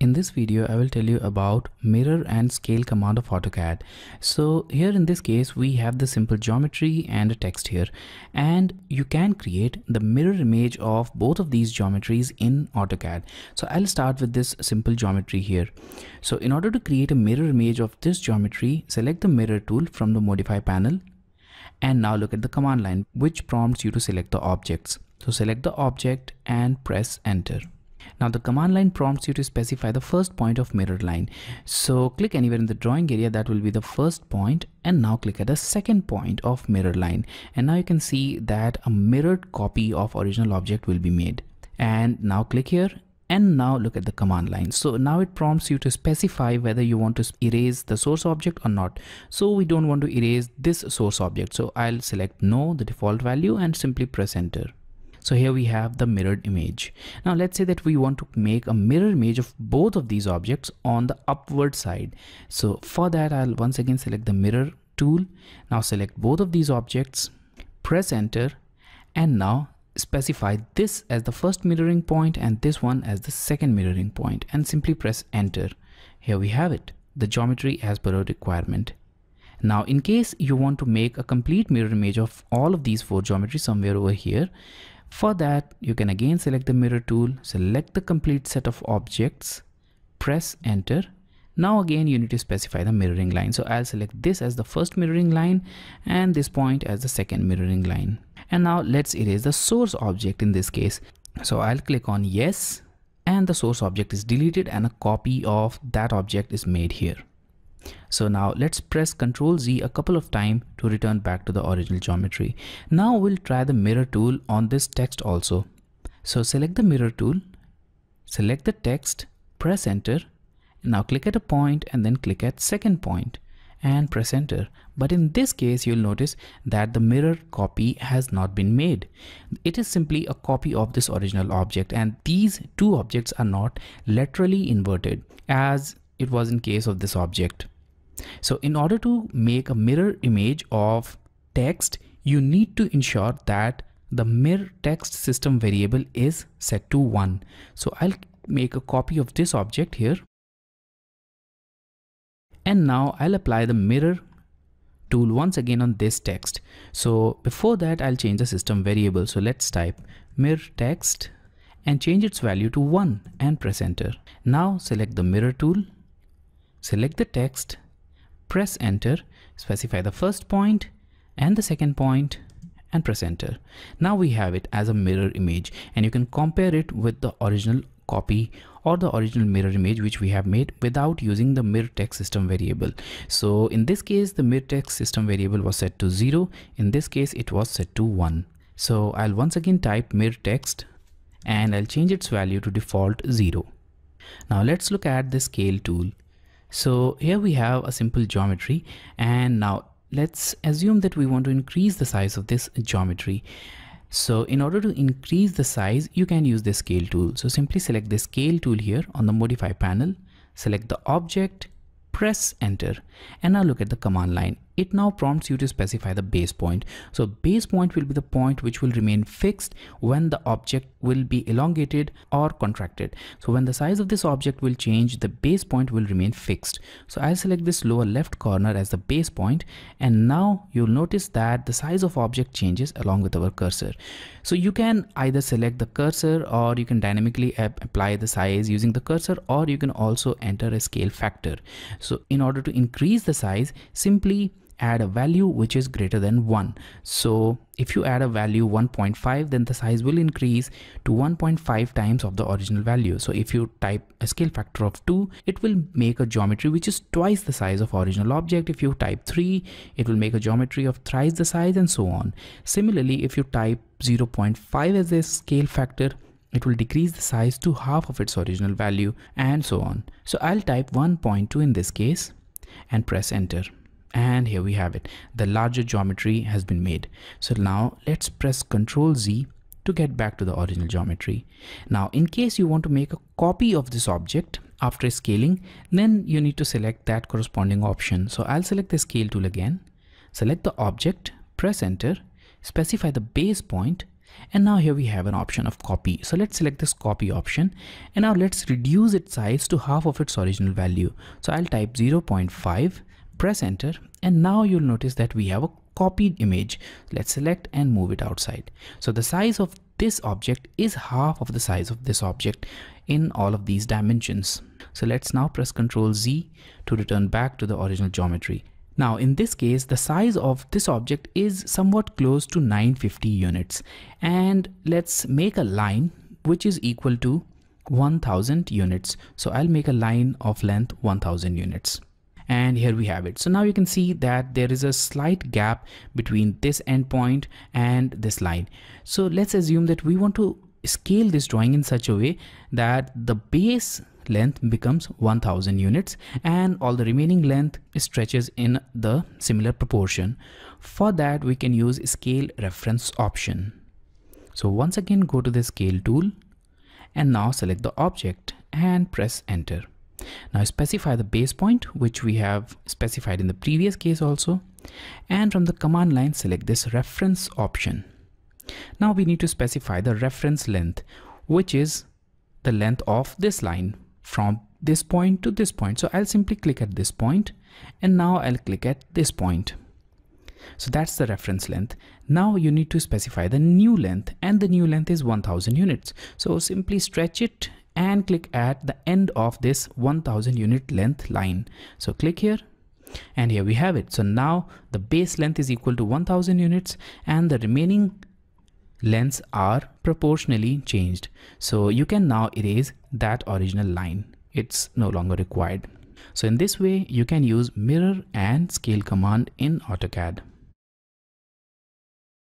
In this video, I will tell you about mirror and scale command of AutoCAD. So here in this case, we have the simple geometry and a text here, and you can create the mirror image of both of these geometries in AutoCAD. So I'll start with this simple geometry here. So in order to create a mirror image of this geometry, select the mirror tool from the modify panel. And now look at the command line, which prompts you to select the objects. So select the object and press enter. Now the command line prompts you to specify the first point of mirror line. So click anywhere in the drawing area that will be the first point and now click at the second point of mirror line. And now you can see that a mirrored copy of original object will be made. And now click here and now look at the command line so now it prompts you to specify whether you want to erase the source object or not so we don't want to erase this source object so i'll select no the default value and simply press enter so here we have the mirrored image. Now let's say that we want to make a mirror image of both of these objects on the upward side. So for that, I'll once again select the mirror tool. Now select both of these objects, press enter, and now specify this as the first mirroring point and this one as the second mirroring point and simply press enter. Here we have it, the geometry as per our requirement. Now in case you want to make a complete mirror image of all of these four geometries somewhere over here, for that, you can again select the mirror tool, select the complete set of objects, press enter. Now again, you need to specify the mirroring line. So I'll select this as the first mirroring line and this point as the second mirroring line. And now let's erase the source object in this case. So I'll click on yes and the source object is deleted and a copy of that object is made here. So now let's press Ctrl Z a couple of times to return back to the original geometry. Now we'll try the mirror tool on this text also. So select the mirror tool, select the text, press enter. Now click at a point and then click at second point and press enter. But in this case, you'll notice that the mirror copy has not been made. It is simply a copy of this original object and these two objects are not laterally inverted as it was in case of this object. So in order to make a mirror image of text, you need to ensure that the mirror text system variable is set to 1. So I'll make a copy of this object here. And now I'll apply the mirror tool once again on this text. So before that, I'll change the system variable. So let's type mirror text and change its value to 1 and press enter. Now select the mirror tool, select the text press enter, specify the first point and the second point and press enter. Now we have it as a mirror image and you can compare it with the original copy or the original mirror image which we have made without using the mirror text system variable. So in this case the mirror text system variable was set to 0. In this case it was set to 1. So I'll once again type mirror text and I'll change its value to default 0. Now let's look at the scale tool. So here we have a simple geometry and now let's assume that we want to increase the size of this geometry. So in order to increase the size, you can use the scale tool. So simply select the scale tool here on the modify panel, select the object, press enter and now look at the command line it now prompts you to specify the base point. So base point will be the point which will remain fixed when the object will be elongated or contracted. So when the size of this object will change, the base point will remain fixed. So i select this lower left corner as the base point and now you'll notice that the size of object changes along with our cursor. So you can either select the cursor or you can dynamically apply the size using the cursor or you can also enter a scale factor. So in order to increase the size, simply add a value which is greater than 1. So if you add a value 1.5 then the size will increase to 1.5 times of the original value. So if you type a scale factor of 2 it will make a geometry which is twice the size of original object. If you type 3 it will make a geometry of thrice the size and so on. Similarly if you type 0.5 as a scale factor it will decrease the size to half of its original value and so on. So I'll type 1.2 in this case and press enter and here we have it the larger geometry has been made so now let's press ctrl z to get back to the original geometry now in case you want to make a copy of this object after scaling then you need to select that corresponding option so i'll select the scale tool again select the object press enter specify the base point and now here we have an option of copy so let's select this copy option and now let's reduce its size to half of its original value so i'll type 0.5 press enter and now you'll notice that we have a copied image let's select and move it outside so the size of this object is half of the size of this object in all of these dimensions so let's now press ctrl z to return back to the original geometry now in this case the size of this object is somewhat close to 950 units and let's make a line which is equal to 1000 units so i'll make a line of length 1000 units and here we have it. So now you can see that there is a slight gap between this endpoint and this line. So let's assume that we want to scale this drawing in such a way that the base length becomes 1000 units and all the remaining length stretches in the similar proportion. For that we can use scale reference option. So once again go to the scale tool and now select the object and press enter. Now specify the base point which we have specified in the previous case also and from the command line select this reference option. Now we need to specify the reference length which is the length of this line from this point to this point. So I'll simply click at this point and now I'll click at this point. So that's the reference length. Now you need to specify the new length and the new length is 1000 units. So simply stretch it and click at the end of this 1000 unit length line. So click here and here we have it. So now the base length is equal to 1000 units and the remaining lengths are proportionally changed. So you can now erase that original line. It's no longer required. So in this way, you can use mirror and scale command in AutoCAD.